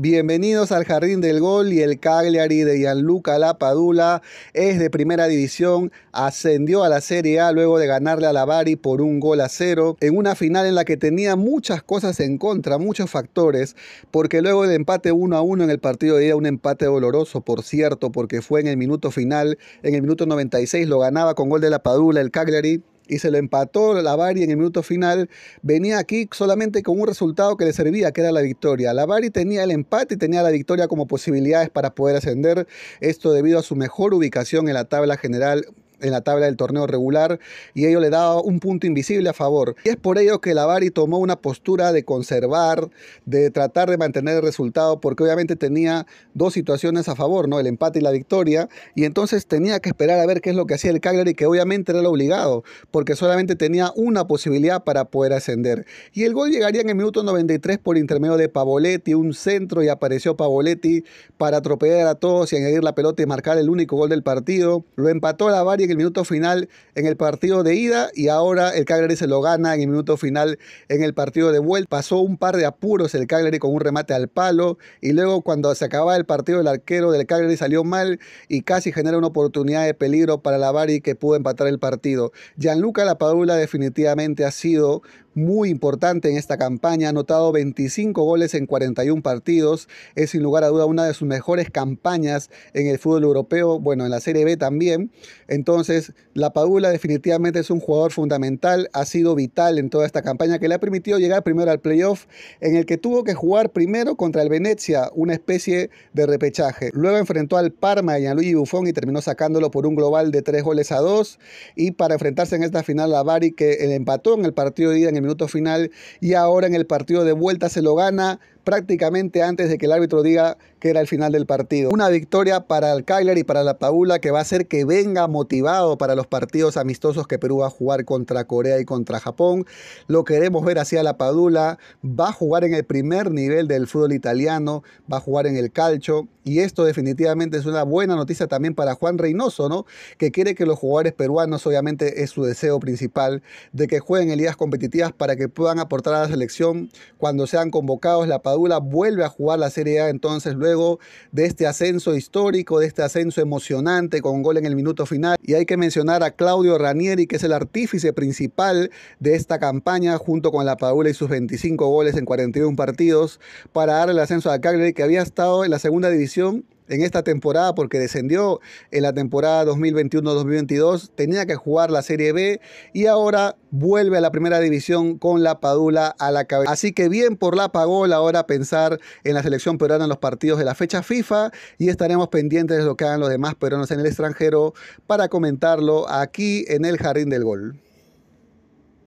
Bienvenidos al Jardín del Gol y el Cagliari de Gianluca Lapadula es de primera división, ascendió a la Serie A luego de ganarle a Lavari por un gol a cero, en una final en la que tenía muchas cosas en contra, muchos factores, porque luego del empate 1 a 1 en el partido de día, un empate doloroso, por cierto, porque fue en el minuto final, en el minuto 96 lo ganaba con gol de Lapadula el Cagliari y se lo empató Lavari en el minuto final, venía aquí solamente con un resultado que le servía, que era la victoria. Lavari tenía el empate y tenía la victoria como posibilidades para poder ascender, esto debido a su mejor ubicación en la tabla general, en la tabla del torneo regular y ello le daba un punto invisible a favor. Y es por ello que Lavari tomó una postura de conservar, de tratar de mantener el resultado, porque obviamente tenía dos situaciones a favor, ¿no? El empate y la victoria, y entonces tenía que esperar a ver qué es lo que hacía el Cagliari, que obviamente era lo obligado, porque solamente tenía una posibilidad para poder ascender. Y el gol llegaría en el minuto 93 por intermedio de Pavoletti, un centro y apareció Pavoletti para atropellar a todos y añadir la pelota y marcar el único gol del partido. Lo empató Lavari el minuto final en el partido de ida y ahora el Cagliari se lo gana en el minuto final en el partido de vuelta. Pasó un par de apuros el Cagliari con un remate al palo y luego cuando se acababa el partido el arquero del Cagliari salió mal y casi genera una oportunidad de peligro para la Bari que pudo empatar el partido. Gianluca Lapadula definitivamente ha sido muy importante en esta campaña, ha anotado 25 goles en 41 partidos, es sin lugar a duda una de sus mejores campañas en el fútbol europeo, bueno, en la Serie B también. Entonces, entonces, la Padula definitivamente es un jugador fundamental, ha sido vital en toda esta campaña que le ha permitido llegar primero al playoff, en el que tuvo que jugar primero contra el Venecia, una especie de repechaje. Luego enfrentó al Parma a Luigi Buffon y terminó sacándolo por un global de tres goles a dos. Y para enfrentarse en esta final a Bari, que empató en el partido de ida en el minuto final y ahora en el partido de vuelta se lo gana prácticamente antes de que el árbitro diga que era el final del partido. Una victoria para el Kyler y para la Paula que va a hacer que venga motivado para los partidos amistosos que Perú va a jugar contra Corea y contra Japón. Lo queremos ver hacia la Padula. Va a jugar en el primer nivel del fútbol italiano, va a jugar en el calcio y esto definitivamente es una buena noticia también para Juan Reynoso, ¿no? Que quiere que los jugadores peruanos, obviamente es su deseo principal, de que jueguen en ligas competitivas para que puedan aportar a la selección cuando sean convocados. La Padula vuelve a jugar la Serie A entonces luego de este ascenso histórico, de este ascenso emocionante con gol en el minuto final. Y hay que mencionar a Claudio Ranieri, que es el artífice principal de esta campaña, junto con la Padula y sus 25 goles en 41 partidos, para dar el ascenso a Cagliari, que había estado en la segunda división en esta temporada porque descendió en la temporada 2021-2022, tenía que jugar la Serie B y ahora vuelve a la primera división con la Padula a la cabeza. Así que bien por la Pagola ahora pensar en la selección peruana en los partidos de la fecha FIFA y estaremos pendientes de lo que hagan los demás peruanos en el extranjero para comentarlo aquí en el Jardín del Gol.